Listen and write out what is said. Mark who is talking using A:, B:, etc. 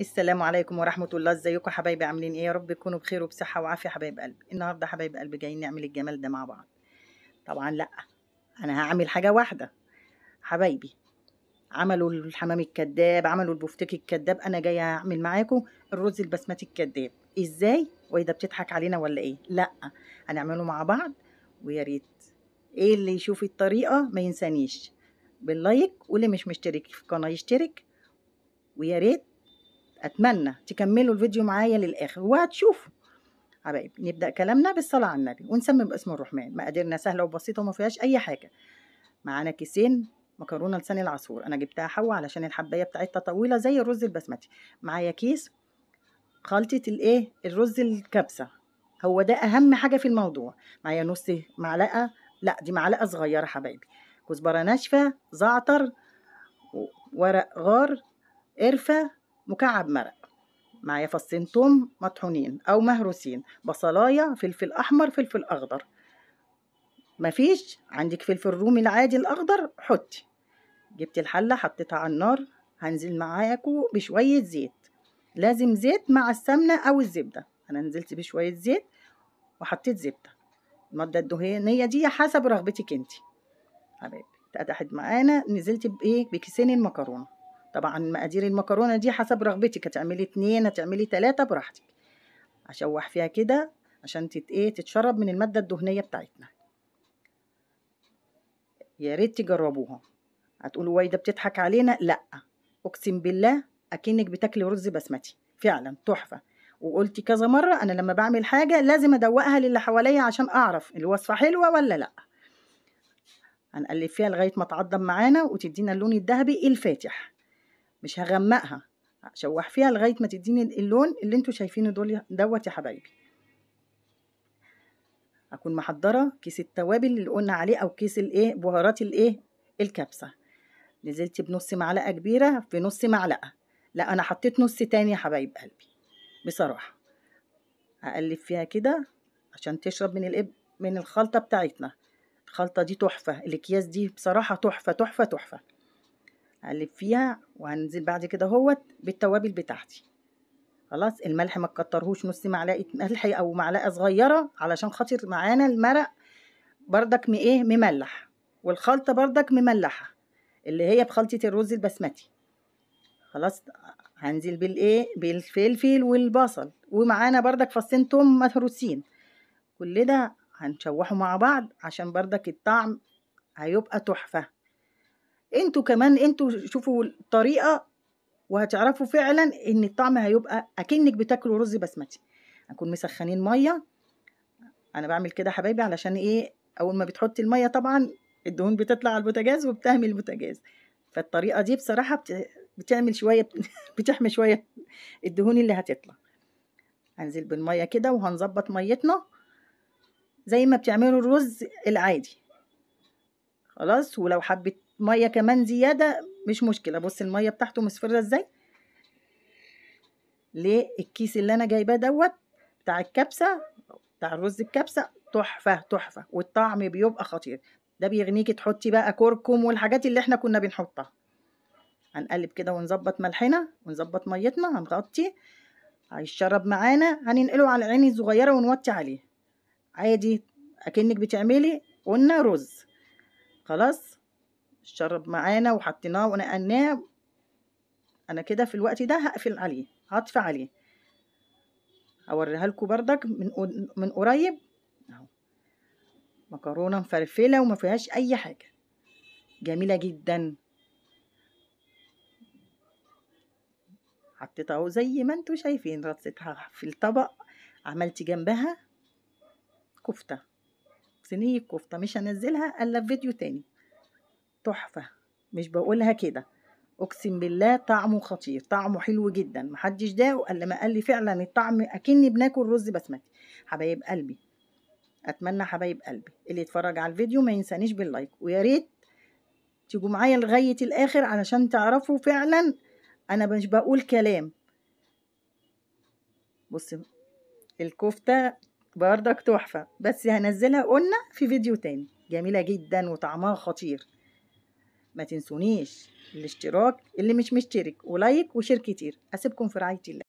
A: السلام عليكم ورحمة الله ازيكم حبايبي عاملين ايه يا رب تكونوا بخير وبصحة وعافية حبايب قلبي النهاردة حبايب قلبي جايين نعمل الجمال ده مع بعض طبعا لا انا هعمل حاجة واحدة حبايبي عملوا الحمام الكذاب عملوا البفتيك الكذاب انا جاية اعمل معاكم الرز البسمتي الكذاب ازاي واذا بتضحك علينا ولا ايه لا هنعمله مع بعض ويا ريت ايه اللي يشوف الطريقة ما ينسانيش باللايك واللي مش مشترك في القناة يشترك ويا ريت أتمنى تكملوا الفيديو معايا للآخر وهتشوفوا حبايبي نبدأ كلامنا بالصلاة على النبي ونسمي باسم الرحمن مقاديرنا سهلة وبسيطة وما فيهاش أي حاجة معانا كيسين مكرونة لسان العصفور أنا جبتها حوا علشان الحباية بتاعتها طويلة زي الرز البسمتي معايا كيس خلطة الإيه الرز الكبسة هو ده أهم حاجة في الموضوع معايا نص معلقة لا دي معلقة صغيرة حبايبي كزبرة ناشفة زعتر ورق غار قرفة مكعب مرق معايا فصين توم مطحونين او مهروسين بصلايه فلفل احمر فلفل اخضر مفيش عندك فلفل رومي العادي الاخضر حطي جبت الحله حطيتها على النار هنزل معاكوا بشويه زيت لازم زيت مع السمنه او الزبده انا نزلت بشويه زيت وحطيت زبده الماده الدهنيه دي حسب رغبتك انت حبيبي اتقدحت معانا نزلت بايه بكيسين المكرونه طبعا مقادير المكرونة دي حسب رغبتك هتعملي اتنين هتعملي تلاتة براحتك اشوح فيها كده عشان تت ايه تتشرب من المادة الدهنية بتاعتنا يا ريت تجربوها هتقولوا وايدة بتضحك علينا لا اقسم بالله اكنك بتاكلي رز بسمتي فعلا تحفة وقلتي كذا مرة انا لما بعمل حاجة لازم ادوقها للي حواليا عشان اعرف الوصفة حلوة ولا لا هنقلب فيها لغاية ما تعضم معانا وتدينا اللون الذهبي الفاتح مش هغمقها هشوح فيها لغاية ما تديني اللون اللي انتوا شايفينه دول دوت يا حبايبي هكون محضرة كيس التوابل اللي قلنا عليه او كيس الايه بهارات الايه الكبسة نزلت بنص معلقة كبيرة في نص معلقة لا انا حطيت نص تاني يا حبايب قلبي بصراحة هقلب فيها كده عشان تشرب من الإب من الخلطة بتاعتنا الخلطة دي تحفة الأكياس دي بصراحة تحفة تحفة تحفة هقلب فيها وهنزل بعد كده اهوت بالتوابل بتاعتي خلاص الملح ما تكترهوش نص معلقه ملح او معلقه صغيره علشان خاطر معانا المرق بردك ايه مملح والخلطه بردك مملحه اللي هي بخلطه الرز البسمتي خلاص هنزل بالايه بالفلفل والبصل ومعانا بردك فصين توم مهروسين كل ده هنشوحه مع بعض عشان بردك الطعم هيبقى تحفه انتوا كمان انتوا شوفوا الطريقه وهتعرفوا فعلا ان الطعم هيبقى اكنك بتاكلوا رز بسمتي هنكون مسخنين ميه انا بعمل كده حبايبي علشان ايه اول ما بتحطي الميه طبعا الدهون بتطلع على البوتاجاز وبتهمي البوتاجاز فالطريقه دي بصراحه بتعمل شويه بتحمي شويه الدهون اللي هتطلع هنزل بالميه كده وهنظبط ميتنا زي ما بتعملوا الرز العادي خلاص ولو حبه ميه كمان زياده مش مشكله بص الميه بتاعته مصفره ازاي ليه الكيس اللي انا جايباه دوت بتاع الكبسه بتاع الرز الكبسه تحفه تحفه والطعم بيبقى خطير ده بيغنيكي تحطي بقى كركم والحاجات اللي احنا كنا بنحطها هنقلب كده ونظبط ملحنا ونظبط ميتنا هنغطي هيشرب معانا هننقله على العين الصغيره ونوطي عليه عادي اكنك بتعملي قلنا رز خلاص شرب معانا وحطيناه ونقلناه انا كده في الوقت ده هقفل عليه هطفي عليه هوريها لكم بردك من من قريب اهو مكرونه مفرفله وما فيهاش اي حاجه جميله جدا حطيتها اهو زي ما انتوا شايفين رصيتها في الطبق عملت جنبها كفته صينيه كفته مش هنزلها الا في فيديو تاني تحفة مش بقولها كده اقسم بالله طعمه خطير طعمه حلو جدا محدش ده الا ما قال لي فعلا الطعم اكني بناكل رز بسمتي حبايب قلبي اتمنى حبايب قلبي اللي يتفرج على الفيديو ما ينسانيش باللايك ويا ريت تيجوا معايا لغايه الاخر علشان تعرفوا فعلا انا مش بقول كلام بص الكفته بردك تحفه بس هنزلها قلنا في فيديو تاني جميله جدا وطعمها خطير ما تنسونيش الاشتراك اللي مش مشترك ولايك وشير كتير اسيبكم في رعايه الله